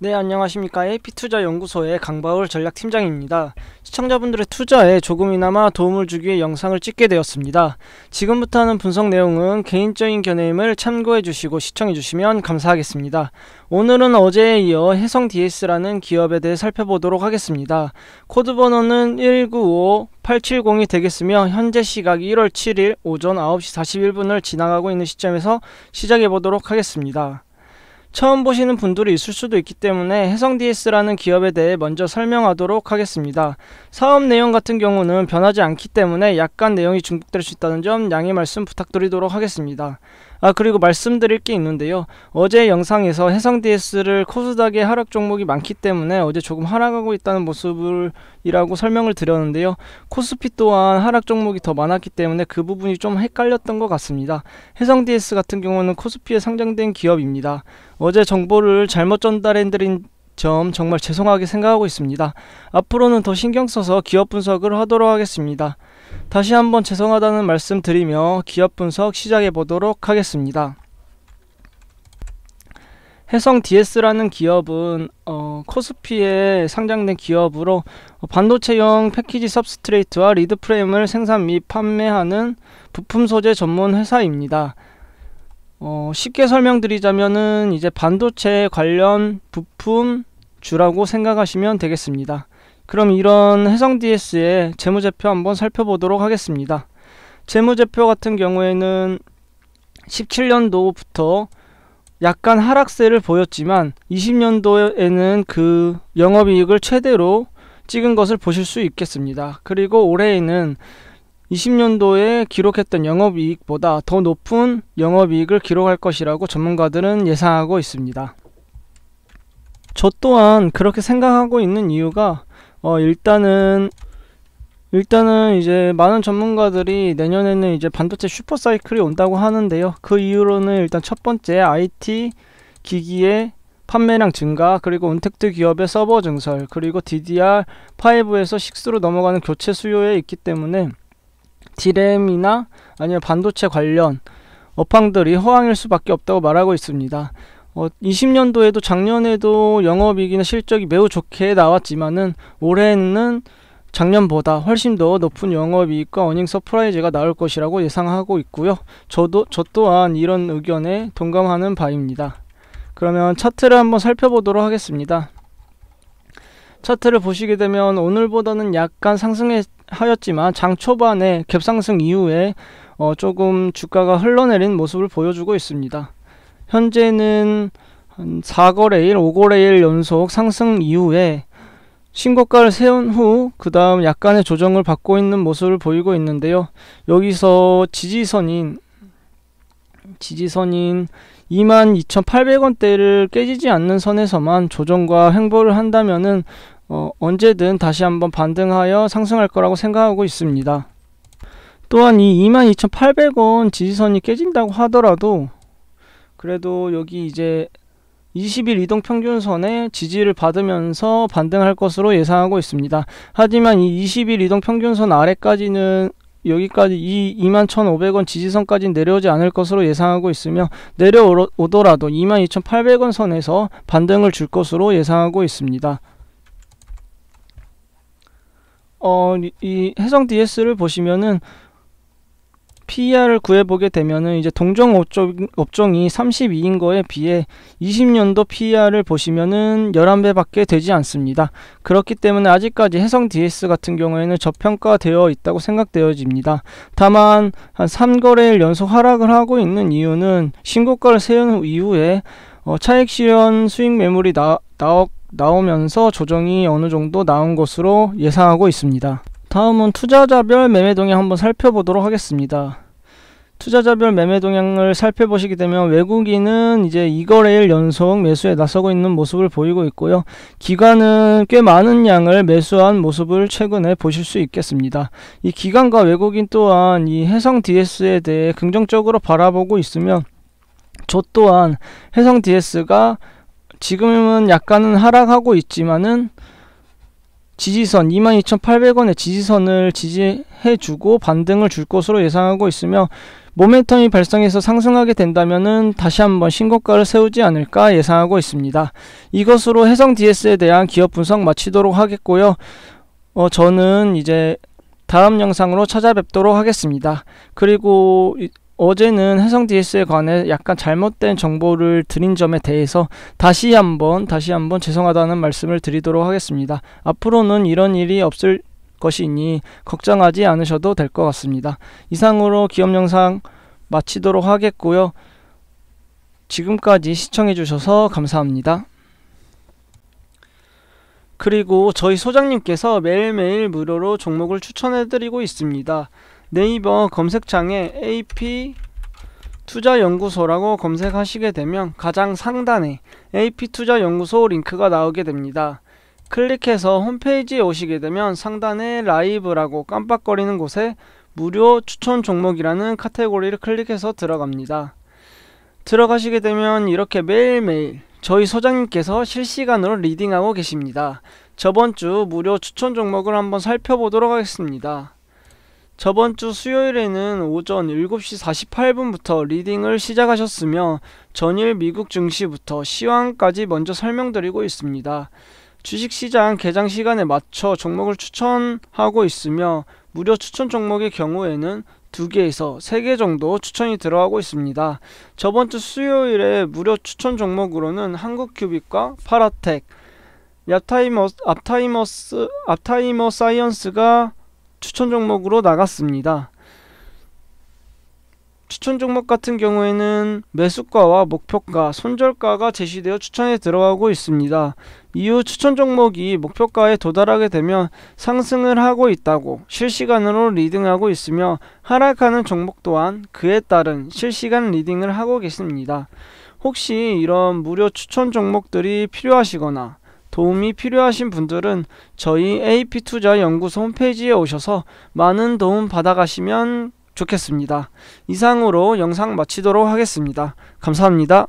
네, 안녕하십니까. AP투자연구소의 강바울 전략팀장입니다. 시청자분들의 투자에 조금이나마 도움을 주기 위해 영상을 찍게 되었습니다. 지금부터 하는 분석 내용은 개인적인 견해임을 참고해 주시고 시청해 주시면 감사하겠습니다. 오늘은 어제에 이어 해성 DS라는 기업에 대해 살펴보도록 하겠습니다. 코드 번호는 1 9 5 870이 되겠으며 현재 시각 1월 7일 오전 9시 41분을 지나가고 있는 시점에서 시작해 보도록 하겠습니다. 처음 보시는 분들이 있을 수도 있기 때문에 해성DS라는 기업에 대해 먼저 설명하도록 하겠습니다. 사업 내용 같은 경우는 변하지 않기 때문에 약간 내용이 중복될 수 있다는 점 양해 말씀 부탁드리도록 하겠습니다. 아 그리고 말씀드릴 게 있는데요. 어제 영상에서 해성DS를 코스닥의 하락 종목이 많기 때문에 어제 조금 하락하고 있다는 모습이라고 설명을 드렸는데요. 코스피 또한 하락 종목이 더 많았기 때문에 그 부분이 좀 헷갈렸던 것 같습니다. 해성DS 같은 경우는 코스피에 상장된 기업입니다. 어제 정보를 잘못 전달해드린 점 정말 죄송하게 생각하고 있습니다. 앞으로는 더 신경 써서 기업 분석을 하도록 하겠습니다. 다시 한번 죄송하다는 말씀 드리며 기업 분석 시작해 보도록 하겠습니다. 해성 DS라는 기업은 어, 코스피에 상장된 기업으로 반도체용 패키지 섭스트레이트와 리드 프레임을 생산 및 판매하는 부품 소재 전문 회사입니다. 어, 쉽게 설명드리자면은 이제 반도체 관련 부품 주라고 생각하시면 되겠습니다. 그럼 이런 해성 DS의 재무제표 한번 살펴보도록 하겠습니다. 재무제표 같은 경우에는 17년도부터 약간 하락세를 보였지만 20년도에는 그 영업이익을 최대로 찍은 것을 보실 수 있겠습니다. 그리고 올해에는 20년도에 기록했던 영업이익보다 더 높은 영업이익을 기록할 것이라고 전문가들은 예상하고 있습니다. 저 또한 그렇게 생각하고 있는 이유가 어 일단은 일단은 이제 많은 전문가들이 내년에는 이제 반도체 슈퍼사이클이 온다고 하는데요. 그 이유로는 일단 첫 번째 IT 기기의 판매량 증가, 그리고 온택트 기업의 서버 증설, 그리고 DDR5에서 6로 넘어가는 교체 수요에 있기 때문에 디램이나 아니면 반도체 관련 업황들이 허황일 수밖에 없다고 말하고 있습니다. 어, 20년도에도 작년에도 영업이익이나 실적이 매우 좋게 나왔지만은 올해는 작년보다 훨씬 더 높은 영업이익과 어닝 서프라이즈가 나올 것이라고 예상하고 있고요. 저도 저 또한 이런 의견에 동감하는 바입니다. 그러면 차트를 한번 살펴보도록 하겠습니다. 차트를 보시게 되면 오늘보다는 약간 상승했 하였지만 장 초반에 갭상승 이후에 어 조금 주가가 흘러내린 모습을 보여주고 있습니다. 현재는 한 4거래일, 5거래일 연속 상승 이후에 신고가를 세운 후 그 다음 약간의 조정을 받고 있는 모습을 보이고 있는데요. 여기서 지지선인 지지선인 22,800원대를 깨지지 않는 선에서만 조정과 횡보를 한다면은 어, 언제든 다시 한번 반등하여 상승할 거라고 생각하고 있습니다. 또한 이 22,800원 지지선이 깨진다고 하더라도 그래도 여기 이제 20일 이동 평균선에 지지를 받으면서 반등할 것으로 예상하고 있습니다. 하지만 이 20일 이동 평균선 아래까지는 여기까지 이 21,500원 지지선까지 내려오지 않을 것으로 예상하고 있으며 내려오더라도 22,800원 선에서 반등을 줄 것으로 예상하고 있습니다. 어, 이 해성 DS를 보시면은 PER을 구해보게 되면은 이제 동종 업종, 이 32인 거에 비해 20년도 PER을 보시면은 11배밖에 되지 않습니다. 그렇기 때문에 아직까지 해성 DS 같은 경우에는 저평가되어 있다고 생각되어집니다. 다만 한 3거래일 연속 하락을 하고 있는 이유는 신고가를 세운 이후에 어, 차익 실현 수익 매물이 나, 나왔 나오면서 조정이 어느 정도 나온 것으로 예상하고 있습니다. 다음은 투자자별 매매 동향 한번 살펴보도록 하겠습니다. 투자자별 매매 동향을 살펴보시게 되면 외국인은 이제 2거래일 연속 매수에 나서고 있는 모습을 보이고 있고요. 기관은 꽤 많은 양을 매수한 모습을 최근에 보실 수 있겠습니다. 이 기관과 외국인 또한 이 해성 DS에 대해 긍정적으로 바라보고 있으면 저 또한 해성 DS가 지금은 약간은 하락하고 있지만은 지지선 22,800원의 지지선을 지지해주고 반등을 줄 것으로 예상하고 있으며 모멘텀이 발생해서 상승하게 된다면은 다시 한번 신고가를 세우지 않을까 예상하고 있습니다. 이것으로 해성 DS에 대한 기업 분석 마치도록 하겠고요. 어, 저는 이제 다음 영상으로 찾아뵙도록 하겠습니다. 그리고 어제는 해상 DS에 관해 약간 잘못된 정보를 드린 점에 대해서 다시 한번 다시 한번 죄송하다는 말씀을 드리도록 하겠습니다. 앞으로는 이런 일이 없을 것이니 걱정하지 않으셔도 될 것 같습니다. 이상으로 기업 영상 마치도록 하겠고요. 지금까지 시청해 주셔서 감사합니다. 그리고 저희 소장님께서 매일매일 무료로 종목을 추천해 드리고 있습니다. 네이버 검색창에 AP 투자연구소라고 검색하시게 되면 가장 상단에 AP투자연구소 링크가 나오게 됩니다. 클릭해서 홈페이지에 오시게 되면 상단에 라이브라고 깜빡거리는 곳에 무료 추천 종목이라는 카테고리를 클릭해서 들어갑니다. 들어가시게 되면 이렇게 매일매일 저희 소장님께서 실시간으로 리딩하고 계십니다. 저번 주 무료 추천 종목을 한번 살펴보도록 하겠습니다. 저번 주 수요일에는 오전 7시 48분부터 리딩을 시작하셨으며 전일 미국 증시부터 시황까지 먼저 설명드리고 있습니다. 주식시장 개장 시간에 맞춰 종목을 추천하고 있으며 무료 추천 종목의 경우에는 2개에서 3개 정도 추천이 들어가고 있습니다. 저번 주 수요일에 무료 추천 종목으로는 한국큐빅과 파라텍, 앱타이머스, 타이머스 앱타이머 사이언스가 추천 종목으로 나갔습니다. 추천 종목 같은 경우에는 매수가와 목표가, 손절가가 제시되어 추천에 들어가고 있습니다. 이후 추천 종목이 목표가에 도달하게 되면 상승을 하고 있다고 실시간으로 리딩하고 있으며 하락하는 종목 또한 그에 따른 실시간 리딩을 하고 계십니다. 혹시 이런 무료 추천 종목들이 필요하시거나 도움이 필요하신 분들은 저희 AP투자연구소 홈페이지에 오셔서 많은 도움 받아가시면 좋겠습니다. 이상으로 영상 마치도록 하겠습니다. 감사합니다.